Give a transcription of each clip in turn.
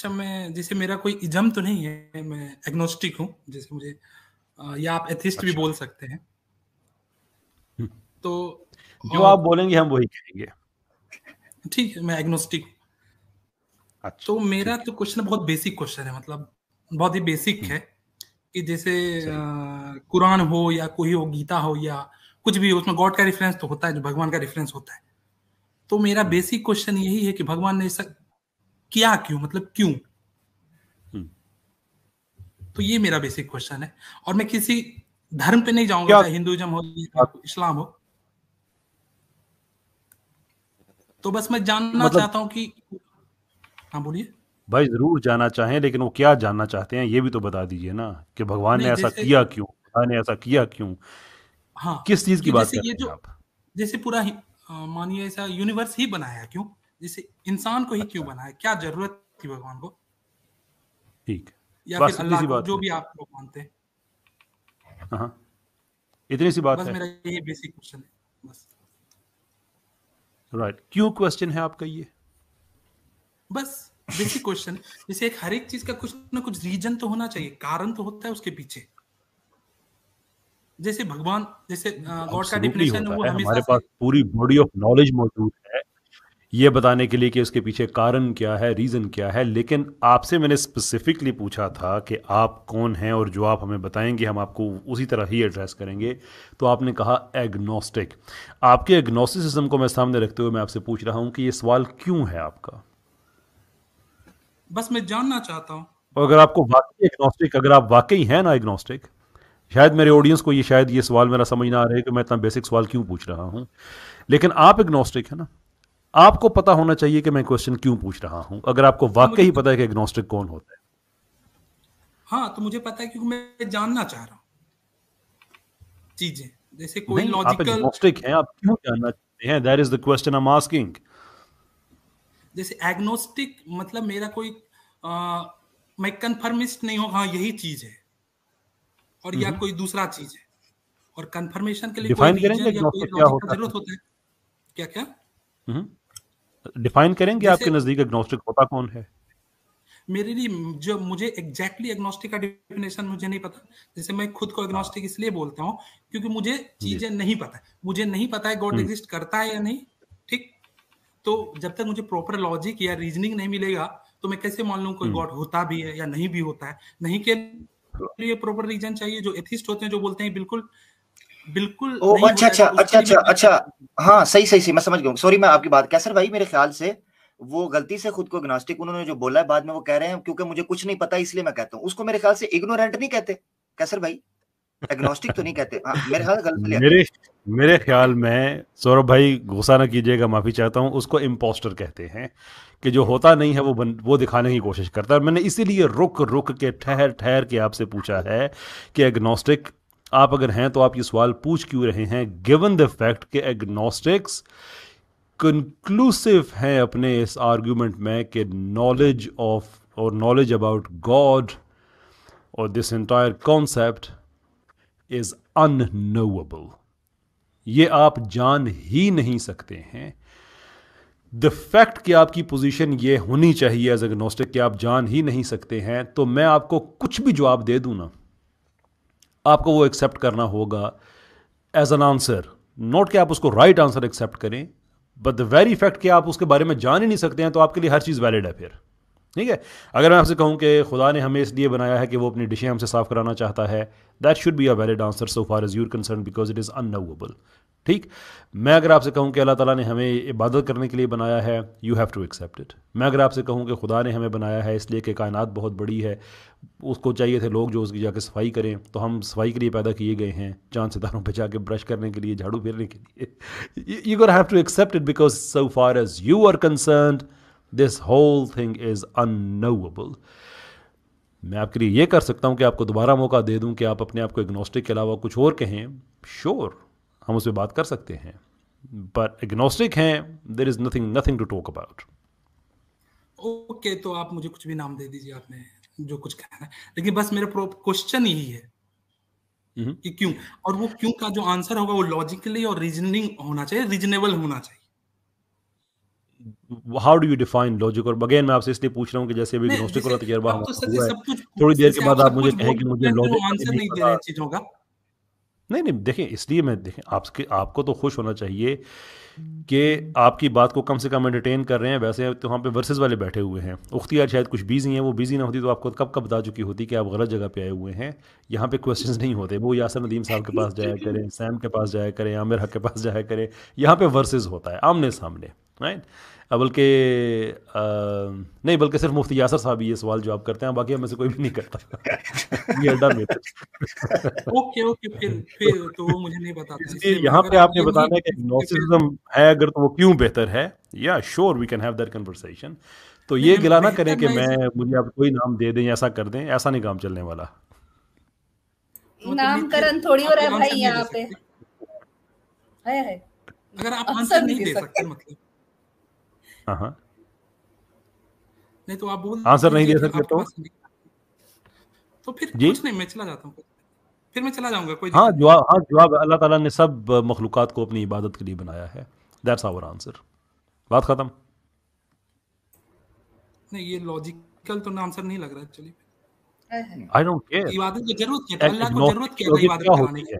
अच्छा मैं जैसे मेरा कोई इजम तो नहीं है मैं एग्नोस्टिक हूँ जैसे मुझे या आप एथिस्ट अच्छा। भी बोल सकते हैं हम्म। तो जो और, आप बोलेंगे हम वही कहेंगे ठीक है मैं एग्नोस्टिक अच्छा, तो मेरा तो क्वेश्चन बहुत बेसिक क्वेश्चन है मतलब बहुत ही बेसिक हम्म। है कि जैसे कुरान हो या कोई हो गीता हो या कुछ भी हो उसमें गॉड का रेफरेंस तो होता है जो भगवान का रेफरेंस होता है तो मेरा बेसिक हम्म। क्वेश्चन यही है कि भगवान ने क्या क्यों मतलब क्यों हम्म। तो ये मेरा बेसिक क्वेश्चन है और मैं किसी धर्म पे नहीं जाऊंगा हिंदुइज्म हो इस्लाम हो तो बस मैं जानना मतलब, चाहता हूं कि हाँ बोलिए भाई जरूर जाना चाहें लेकिन वो क्या जानना चाहते हैं ये भी तो बता दीजिए ना कि भगवान ने ऐसा किया क्यों भगवान ने ऐसा किया क्यों हाँ किस चीज की बात कर रहे हैं आप जैसे पूरा मानिए ऐसा यूनिवर्स ही बनाया क्यों जैसे इंसान को ही अच्छा। क्यों बनाया क्या जरूरत थी भगवान को ठीक या फिर अल्लाह को जो भी आप लोग मानते हैं हाँ। इतनी सी बात बस है मेरा ये बेसिक क्वेश्चन है बस राइट right. क्यों क्वेश्चन है आपका ये बस बेसिक क्वेश्चन जैसे एक हर एक चीज का कुछ ना कुछ रीजन तो होना चाहिए कारण तो होता है उसके पीछे जैसे भगवान जैसे गॉड का डिफिनेशन वो हमेशा हमारे पास पूरी बॉडी ऑफ नॉलेज मौजूद है ये बताने के लिए कि उसके पीछे कारण क्या है रीज़न क्या है लेकिन आपसे मैंने स्पेसिफिकली पूछा था कि आप कौन हैं और जो आप हमें बताएंगे हम आपको उसी तरह ही एड्रेस करेंगे तो आपने कहा एग्नोस्टिक आपके एग्नोस्टिसिज्म को मैं सामने रखते हुए मैं आपसे पूछ रहा हूँ कि ये सवाल क्यों है आपका बस मैं जानना चाहता हूँ और अगर आपको वाकई एग्नोस्टिक अगर आप वाकई हैं ना एग्नोस्टिक शायद मेरे ऑडियंस को ये शायद ये सवाल मेरा समझ ना आ रहा है कि मैं इतना बेसिक सवाल क्यों पूछ रहा हूँ लेकिन आप एग्नोस्टिक है ना आपको पता होना चाहिए कि मैं क्वेश्चन क्यों पूछ रहा हूं अगर आपको तो वाकई ही पता है कि एग्नोस्टिक कौन होता है हाँ तो मुझे पता है क्योंकि मैं जानना चाह रहा हूँ चीजें जैसे कोई लॉजिकल एग्नोस्टिक हैं आप क्यों जानना चाहते हैं that is the question I am asking जैसे एग्नोस्टिक मतलब मेरा कोई आ, मैं कंफर्मिस्ट नहीं हूँ हाँ यही चीज है और या हम्म। कोई दूसरा चीज है और कंफर्मेशन के लिए कोई रीजन या होता है क्या क्या हम्म। डिफाइन करेंगे आपके नजदीक एग्नोस्टिक होता कौन है मेरे लिए जो मुझे एग्जैक्टली एग्नोस्टिक का डेफिनेशन मुझे नहीं पता जैसे मैं खुद को एग्नोस्टिक इसलिए बोलता हूँ क्योंकि मुझे चीजें नहीं पता मुझे नहीं पता है गॉड एग्जिस्ट हम्म। करता है या नहीं ठीक तो जब तक मुझे प्रॉपर लॉजिक या रीजनिंग नहीं मिलेगा तो मैं कैसे मान लू कोई गॉड हम्म। होता भी है या नहीं भी होता है नहीं के लिए प्रॉपर रीजन चाहिए जो एथिस्ट होते हैं जो बोलते हैं बिल्कुल बिल्कुल ओ नहीं अच्छा अच्छा अच्छा अच्छा अच्छा हाँ सही सही सही मैं समझ गया सॉरी मैं आपकी बात कैसर भाई मेरे ख्याल से वो गलती से खुद को एग्नोस्टिक उन्होंने जो बोला है बाद में वो कह रहे हैं क्योंकि मुझे कुछ नहीं पता इसलिए मैं कहता हूँ उसको मेरे ख्याल से इग्नोरेंट नहीं कहते कैसर भाई तो नहीं कहते हाँ, मेरे मेरे ख्याल में आप अगर हैं तो आप ये सवाल पूछ क्यों रहे हैं गिवन द फैक्ट के एग्नोस्टिक्स कंक्लूसिव हैं अपने इस आर्ग्यूमेंट में कि नॉलेज ऑफ और नॉलेज अबाउट गॉड और this entire concept is unknowable ये आप जान ही नहीं सकते हैं द फैक्ट कि आपकी पोजीशन ये होनी चाहिए एज एग्नोस्टिक कि आप जान ही नहीं सकते हैं तो मैं आपको कुछ भी जवाब दे दूँ ना आपको वो एक्सेप्ट करना होगा एज एन आंसर नोट कि आप उसको राइट right आंसर एक्सेप्ट करें बट द वेरी फैक्ट कि आप उसके बारे में जान ही नहीं सकते हैं तो आपके लिए हर चीज़ वैलिड है फिर ठीक है अगर मैं आपसे कहूँ कि खुदा ने हमें इसलिए बनाया है कि वो अपनी डिशें हमसे साफ कराना चाहता है that should be a valid answer so far is your concern because it is unknowable ठीक मैं अगर आपसे कहूं कि अल्लाह ताला ने हमें इबादत करने के लिए बनाया है you have to accept it मैं अगर आपसे कहूं कि खुदा ने हमें बनाया है इसलिए कि कायनात बहुत बड़ी है उसको चाहिए थे लोग जो उसकी जाके सफाई करें तो हम सफाई के लिए पैदा किए गए हैं चांद सितारों पर जाके ब्रश करने के लिए झाड़ू फेरने के लिए यू गोर have to accept it because so far as you are concern this whole thing is unknowable मैं आपके लिए ये कर सकता हूँ कि आपको दोबारा मौका दे दूँ कि आप अपने आप को एग्नोस्टिक के अलावा कुछ और कहें श्योर sure, हम उस पर बात कर सकते हैं बट एग्नोस्टिक हैं there is nothing nothing to talk about okay तो आप मुझे कुछ भी नाम दे दीजिए आपने जो कुछ कहना है लेकिन बस मेरा क्वेश्चन यही है हम्म। कि क्यों और वो क्यों का जो आंसर होगा वो लॉजिकली और रीजनिंग होना चाहिए रीजनेबल होना चाहिए how do you define logic और अगेन मैं आपसे इसलिए पूछ रहा हूँ कि जैसे अभी ग्नोस्टिक वाला तजर्बा हुआ थोड़ी देर के बाद आप मुझे कहें कि मुझे लॉजिक आंसर तो नहीं दे रहे चीजों का नहीं नहीं देखें इसलिए मैं देखें आपके आपको तो खुश होना चाहिए कि आपकी बात को कम से कम एंटरटेन कर रहे हैं वैसे तो वहाँ पे वर्सेस वाले बैठे हुए हैं उख्तियार शायद कुछ बिजी हैं वो बिजी ना होती तो आपको कब कब बता चुकी होती कि आप गलत जगह पे आए हुए हैं यहाँ पे क्वेश्चंस नहीं होते वो यासर नदीम साहब के पास जाया करें सैम के पास जाया करें आमिर हक के पास जाया करें यहाँ पे वर्सेज होता है आमने सामने राइट बल्कि नहीं बल्कि सिर्फ मुफ्ती यासर साहब ये सवाल जवाब करते हैं बाकी हमें से कोई भी नहीं करता ये अड्डा मेरा ओके ओके फिर फिर तो मुझे नहीं पता यहाँ पे आपने बताना है कि नॉसिज्म है अगर तो वो क्यों बेहतर है या sure we can have that conversation तो ये गिला ना करें कि मैं मुझे आप कोई नाम दे दें ऐसा कर दें ऐसा नहीं काम चलने वाला तो नामकरण थोड़ी हो रहा है भाई यहाँ पे अगर आप आंसर नहीं दे सकते मतलब हाँ, हाँ नहीं तो आप बोल आंसर नहीं दे सकते तो तो फिर जी? कुछ नहीं मैं चला जाता हूँ फिर मैं चला जाऊंगा कोई हाँ जवाब हाँ जवाब अल्लाह ताला ने सब मखलूक़ात को अपनी इबादत के लिए बनाया है दैट्स आवर आंसर बात ख़त्म नहीं ये लॉजिकल तो ना आंसर नहीं लग रहा एक्चुअली आई डोंट केयर इबादत की जरूरत क्या अल्लाह को जरूरत क्या है इबादत कराने की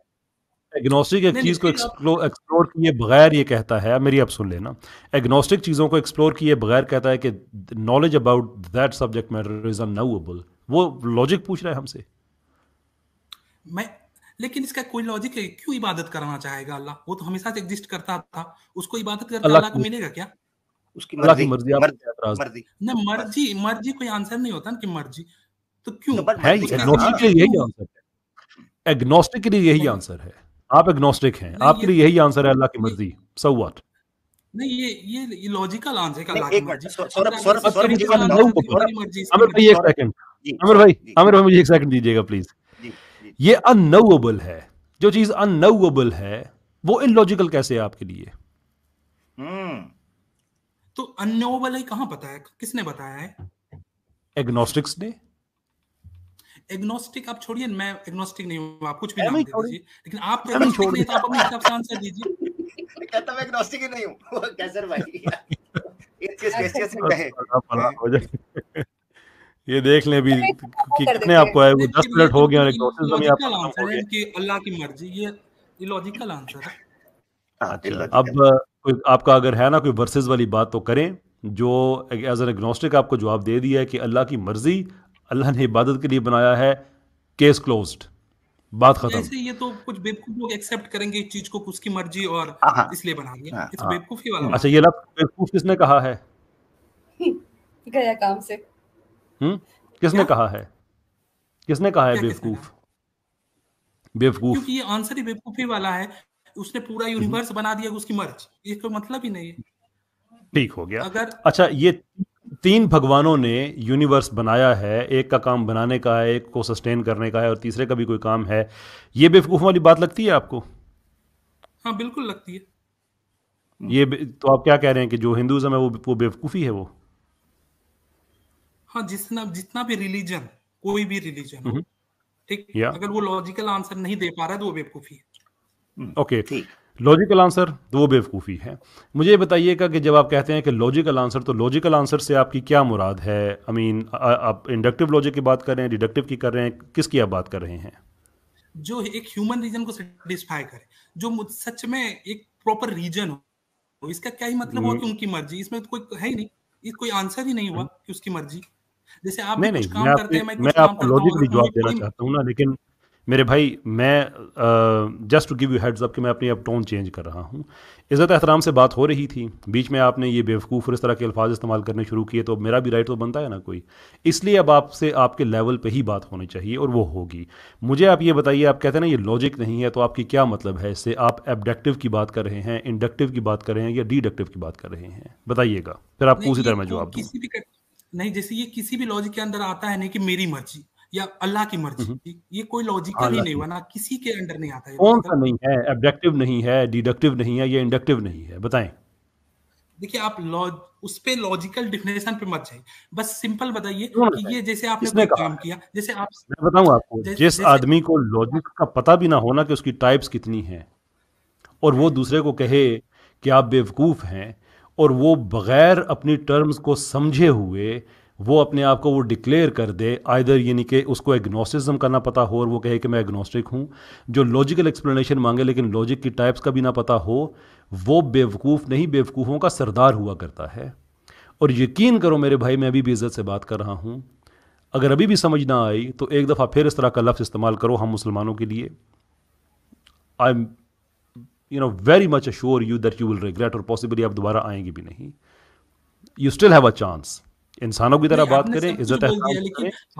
एग्नोस्टिक एक चीज को एक्सप्लोर किए बगैर ये कहता है मेरी आप सुन लेना एग्नोस्टिक चीजों को एक्सप्लोर किए बगैर कहता है कि knowledge about that subject matter is unable वो लॉजिक पूछ रहा है हमसे मैं लेकिन इसका कोई लॉजिक है क्यों इबादत करना चाहेगा अल्लाह वो तो हमेशा से एग्जिस्ट करता था उसको इबादत करके अल्लाह को मिलेगा क्या उसकी मर्जी मर्जी मर्जी ना मर्जी मर्जी कोई आंसर नहीं होता ना कि मर्जी तो क्यों है एग्नोस्टिक के लिए यही आंसर हाँ। है एग्नोस्टिक के लिए यही आंसर है आप एग्नोस्टिक हैं आपके लिए यही आंसर है अल्लाह की मर्जी सो व्हाट नहीं ये ये, ये लॉजिकल आंसर दीजिएगा प्लीज ये अननोएबल है जो चीज अनबल है वो इलॉजिकल कैसे है आपके लिए हम्म। तो अननोएबल है बताया किसने बताया है एग्नोस्टिक्स ने एग्नोस्टिक आप छोड़िए मैं एग्नोस्टिक नहीं हूँ आप कुछ भी नाम दे दीजिए लेकिन आप एग्नोस्टिक नहीं तो आप अपने हिसाब से आंसर दीजिए कहता मैं एग्नोस्टिक तो ही नहीं हूँ कैसर भाई ये देख लें अभी कि कितने आपको आए वो दस मिनट हो गया और एग्नोस्टिक आप अल्लाह की मर्जी ये ये लॉजिकल आंसर है अच्छा, अब आपका अगर है ना कोई वर्सेस वाली बात तो करें जो एज एन एग्नोस्टिक आपको जवाब दे दिया है कि अल्लाह की मर्जी अल्लाह ने इबादत के लिए बनाया है केस क्लोज्ड बात खत्म ये तो कुछ बेवकूफ लोग एक्सेप्ट करेंगे इस चीज को उसकी मर्जी और हाँ, हाँ. इसलिए बना इस हाँ, तो वाला अच्छा ये बेवकूफ किसने कहा है गया काम से हम्म किसने कहा है किसने कहा है बेवकूफ बेवकूफ क्योंकि ये आंसर ही बेवकूफी वाला है उसने पूरा यूनिवर्स हम्म. बना दिया उसकी मर्ज ये तो मतलब ही नहीं है ठीक हो गया अगर अच्छा ये तीन भगवानों ने यूनिवर्स बनाया है एक का काम बनाने का है एक को सस्टेन करने का है और तीसरे का भी कोई काम है ये बेवकूफ़ वाली बात लगती है आपको हाँ बिल्कुल लगती है ये तो आप क्या कह रहे हैं कि जो हिंदुज़म है वो वो बेवकूफ़ी है वो हाँ जितना जितना भी रिलीजन कोई भी रिलीजन हम्म। ठीक अगर वो लॉजिकल आंसर नहीं दे पा रहा है तो वो बेवकूफ़ी है ओके okay. लॉजिकल आंसर तो वो बेवकूफ़ी है मुझे बताइएगा कि जब आप कहते हैं कि लॉजिकल आंसर तो लॉजिकल आंसर से आपकी क्या मुराद है आई मीन आप इंडक्टिव लॉजिक की बात कर रहे हैं डिडक्टिव की कर रहे हैं किसकी आप बात कर रहे हैं जो एक ह्यूमन रीजन को सेटिस्फाई करे जो सच में एक प्रॉपर रीजन हो तो इसका क्या ही मतलब हो कि हम्म। उनकी मर्जी इसमें तो कोई है ही नहीं इस कोई आंसर ही नहीं हुआ हम्म। कि उसकी मर्जी जैसे आप नहीं, कुछ नहीं, काम करते हैं मैं, मैं आपको लॉजिकली जवाब देना चाहता हूँ ना लेकिन मेरे भाई मैं just to give you heads up कि मैं अपनी अब टोन चेंज कर रहा हूँ इज़्ज़त एहतराम से बात हो रही थी बीच में आपने ये बेवकूफ़ और इस तरह के अल्फाज इस्तेमाल करने शुरू किए तो मेरा भी राइट तो बनता है ना कोई इसलिए अब आपसे आपके लेवल पे ही बात होनी चाहिए और वो होगी मुझे आप ये बताइए आप कहते हैं ना ये लॉजिक नहीं है तो आपकी क्या मतलब है इससे आप एबडक्टिव की बात कर रहे हैं इंडक्टिव की बात कर रहे हैं या डिडक्टिव की बात कर रहे हैं बताइएगा फिर आपको उसी तरह मैं तो जवाब दूँ नहीं जैसे ये किसी भी लॉजिक के अंदर आता है नहीं कि मेरी मर्जी या अल्लाह की मर्जी हम्म। ये कोई लॉजिकल ही नहीं हुआ ना किसी के अंडर नहीं आता कौन मतलब। सा नहीं है ऑब्जेक्टिव नहीं है डिडक्टिव नहीं है ये इंडक्टिव नहीं है बताएं देखिए आप लॉज उस पर लॉजिकल डिफिनेशन पे मत जाइए बस सिंपल बताइए कि ये जैसे आपने काम किया जैसे आप मैं बताऊं आपको जैसे, जिस आदमी को लॉजिक का पता भी ना होना कि उसकी टाइप्स कितनी हैं और वो दूसरे को कहे कि आप बेवकूफ़ हैं और वो बगैर अपनी टर्म्स को समझे हुए वो अपने आप को वो डिक्लेयर कर दे आयदर यानी कि उसको एग्नोसिज्म ना पता हो और वो कहे कि मैं एग्नोस्टिक हूँ जो लॉजिकल एक्सप्लेनेशन मांगे लेकिन लॉजिक की टाइप्स का भी ना पता हो वो बेवकूफ़ नहीं बेवकूफ़ों का सरदार हुआ करता है और यकीन करो मेरे भाई मैं अभी भी इज़्ज़त से बात कर रहा हूँ अगर अभी भी समझ ना आई तो एक दफ़ा फिर इस तरह का लफ्ज़ इस्तेमाल करो हम मुसलमानों के लिए I am you know very much assure you that you will regret और पॉसिबली आप दोबारा आएंगे भी नहीं you still have a chance इंसानों की तरह बात करें इज्जत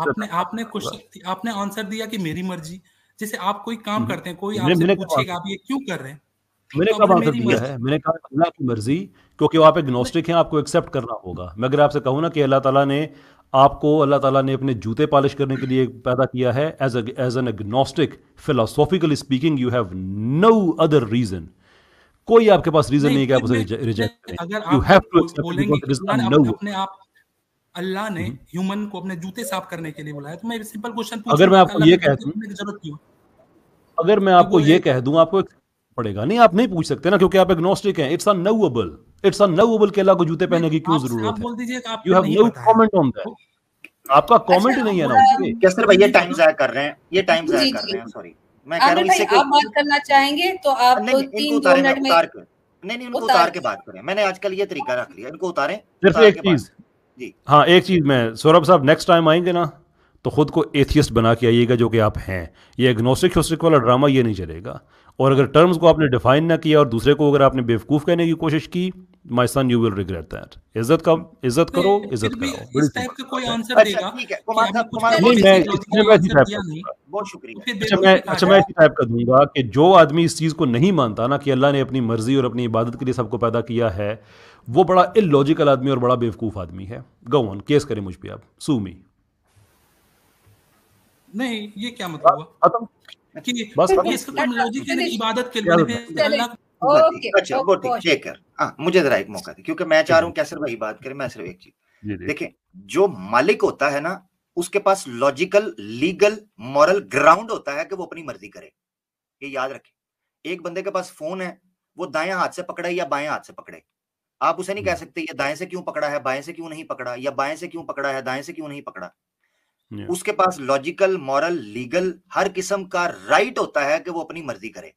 आपने आपने कुछ आपने आंसर दिया कि मेरी मर्जी जैसे आप कोई काम हम्म, करते हैं कोई आपसे पूछेगा आप ये क्यों कर रहे हैं मैंने तो कब आंसर दिया है मैंने कहा अल्लाह की मर्जी क्योंकि आप एग्नोस्टिक हैं आपको एक्सेप्ट करना होगा मैं अगर आपसे कहूँ ना कि अल्लाह ताला ने आपको अल्लाह ताला ने अपने जूते पॉलिश करने के लिए पैदा किया है as as an agnostic philosophically speaking you have no other reason कोई आपके पास रीजन नहीं, नहीं कि आप उसे रिजेक्ट करें यू हैव टू एक्सेप्ट अपने आप अल्लाह ने ह्यूमन को अपने जूते साफ करने के लिए बुलाया तो मैं सिंपल क्वेश्चन अगर मैं आपको ये कह दूं जरूरत क्यों अगर मैं आपको ये कह दूं आपको पड़ेगा नहीं आप नहीं पूछ सकते ना क्योंकि आप एग्नोस्टिक हैं इट्स अनोएबल इट्स अनोएबल के को जूते पहनने की क्यों जरूरत है you have no comment on that आपका कमेंट अच्छा, नहीं है ना उसके क्या भाई ये टाइम जाया कर रहे हैं ये टाइम जाया कर रहे हैं सॉरी मैं कह रहा हूं इससे आप बात करना चाहेंगे तो आप 3 मिनट में नहीं नहीं उनको उतार के बात करें मैंने आजकल ये तरीका रख लिया इनको उतारें सिर्फ एक चीज हाँ एक चीज़ में सौरभ साहब नेक्स्ट टाइम आएंगे ना तो ख़ुद को एथियस्ट बना के आइएगा जो कि आप हैं ये एग्नोस्टिक शोस्टिक वाला ड्रामा ये नहीं चलेगा और अगर टर्म्स को आपने डिफाइन ना किया और दूसरे को अगर आपने बेवकूफ़ कहने की कोशिश की my son you will regret that इज्जत का इज्जत करो इज्जत कराओ इस टाइप का कोई आंसर अच्छा, अच्छा, देगा ठीक है तो मतलब कुमार अच्छा, मैं इसी टाइप का बहुत शुक्रिया अच्छा मैं अच्छा मैं इसी टाइप का दूंगा कि जो आदमी इस चीज़ को नहीं मानता ना कि अल्लाह ने अपनी मर्जी और अपनी इबादत के लिए सबको पैदा किया है वो बड़ा इलॉजिकल आदमी और बड़ा बेवकूफ़ आदमी है गो ऑन केस करें मुझ पर आप सूमी नहीं ये क्या मतलब हुआ खत्म कि बस इसका लॉजिक है इबादत के लिए अल्लाह अच्छा, हाँ मुझे जरा एक मौका दे क्योंकि मैं चाह रहा हूँ कैसर भाई बात करें मैं सिर्फ एक चीज देखे जो मालिक होता है ना उसके पास लॉजिकल लीगल मॉरल ग्राउंड होता है कि वो अपनी मर्जी करे ये याद रखे एक बंदे के पास फोन है वो दाएं हाथ से पकड़े या बाएं हाथ से पकड़े आप उसे नहीं कह सकते ये दाएं से क्यों पकड़ा है बाएं से क्यों नहीं पकड़ा या बाएं से क्यों पकड़ा है दाएं से क्यों नहीं पकड़ा उसके पास लॉजिकल मॉरल लीगल हर किस्म का राइट होता है कि वो अपनी मर्जी करे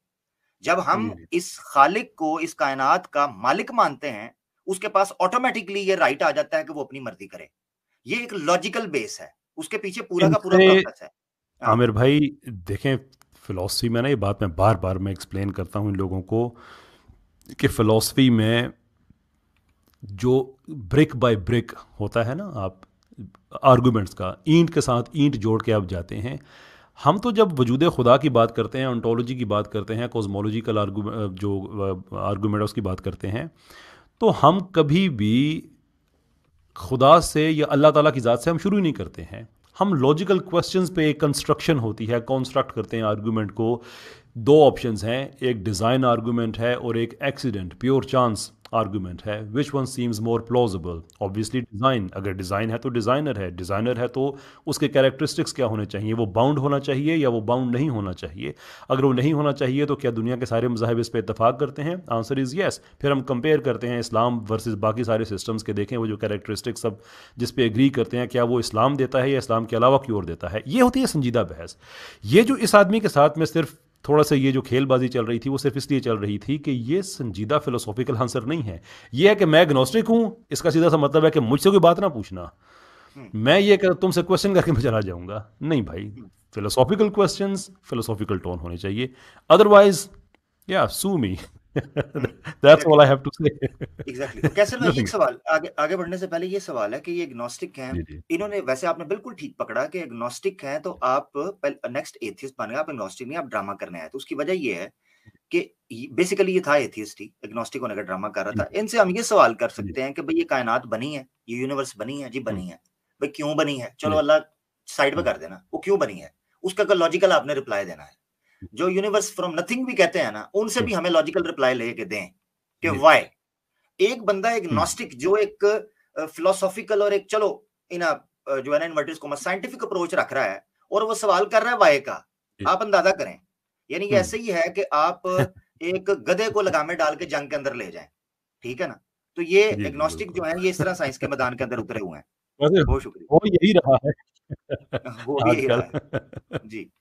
जब हम इस खालिक को इस कायनात का मालिक मानते हैं उसके पास ऑटोमेटिकली ये राइट आ जाता है कि वो अपनी मर्जी करे ये एक लॉजिकल बेस है उसके पीछे पूरा का पूरा प्रोसेस है हाँ। आमिर भाई देखें फिलोसफी में ना ये बात मैं बार बार मैं एक्सप्लेन करता हूँ इन लोगों को कि फिलोसफी में जो ब्रिक बाय ब्रिक होता है ना आप आर्गुमेंट्स का ईंट के साथ ईंट जोड़ के आप जाते हैं हम तो जब वजूद खुदा की बात करते हैं ऑन्टोलॉजी की बात करते हैं कोजमोलॉजिकल आर्गू जो आर्गूमेंट उसकी बात करते हैं तो हम कभी भी खुदा से या अल्लाह ताला की ज़ात से हम शुरू ही नहीं करते हैं हम लॉजिकल क्वेश्चंस पे एक कंस्ट्रक्शन होती है कंस्ट्रक्ट करते हैं आर्गूमेंट को दो ऑप्शंस हैं एक डिज़ाइन आर्गूमेंट है और एक एक्सीडेंट प्योर चांस आर्ग्यूमेंट है which one seems more plausible obviously design अगर डिज़ाइन है तो डिज़ाइनर है डिज़ाइनर है तो उसके कैरेक्टरिस्टिक्स क्या होने चाहिए वो बाउंड होना चाहिए या वो बाउंड नहीं होना चाहिए अगर वो नहीं होना चाहिए तो क्या दुनिया के सारे मजाहब इस पर इतफाक़ करते हैं आंसर इज़ येस फिर हम कंपेयर करते हैं इस्लाम वर्सेज बाकी सारे सिस्टम्स के देखें वो जो कैरेक्टरिस्टिक्स सब जिस पर एग्री करते हैं क्या वो इस्लाम देता है या इस्लाम के अलावा की ओर देता है ये होती है संजीदा बहस ये जो इस आदमी के साथ में सिर्फ थोड़ा सा ये जो खेलबाजी चल रही थी वो सिर्फ इसलिए चल रही थी कि ये संजीदा फिलोसॉफिकल आंसर नहीं है ये है कि मैं एग्नोस्टिक हूँ इसका सीधा सा मतलब है कि मुझसे कोई बात ना पूछना हम्म। मैं ये कर तुमसे क्वेश्चन करके मैं चला जाऊंगा नहीं भाई फिलोसॉफिकल क्वेश्चंस फिलोसॉफिकल टोन होने चाहिए अदरवाइज या सू मी That's all I have to say. exactly. तो कैसे एक सवाल आगे आगे बढ़ने से पहले ये सवाल है कि ये एग्नोस्टिक हैं इन्होंने वैसे आपने बिल्कुल ठीक पकड़ा कि एग्नोस्टिक हैं तो आप नेक्स्ट एथियस्ट बन गए आप एग्नोस्टिक नहीं आप ड्रामा करने आए तो उसकी वजह ये है कि बेसिकली ये था एथियस्ट ही एग्नोस्टिक होने का ड्रामा कर रहा था इनसे हम ये सवाल कर सकते हैं कि भाई ये कायनात बनी है ये यूनिवर्स बनी है जी बनी है भाई क्यों बनी है चलो अल्लाह साइड पर कर देना वो क्यों बनी है उसका लॉजिकल आपने रिप्लाई देना है जो यूनिवर्स फ्रॉम नथिंग भी कहते हैं ना उनसे भी हम्म। हमें लॉजिकल रिप्लाई लेके दें कि वाई एक बंदा एक नॉस्टिक हम्म। जो एक फिलोसॉफिकल और एक चलो इन जो है ना इन्वर्टेड कोमा साइंटिफिक अप्रोच रख रहा है और वो सवाल कर रहा है वाई का आप अंदाजा करें यानी कि हम्म। ऐसे ही है कि आप एक गधे को लगामे डाल के जंग के अंदर ले जाए ठीक है ना तो ये एग्नोस्टिक जो है ये इस तरह साइंस के मैदान के अंदर उतरे हुए हैं बहुत शुक्रिया वो यही रहा है वो यही रहा है जी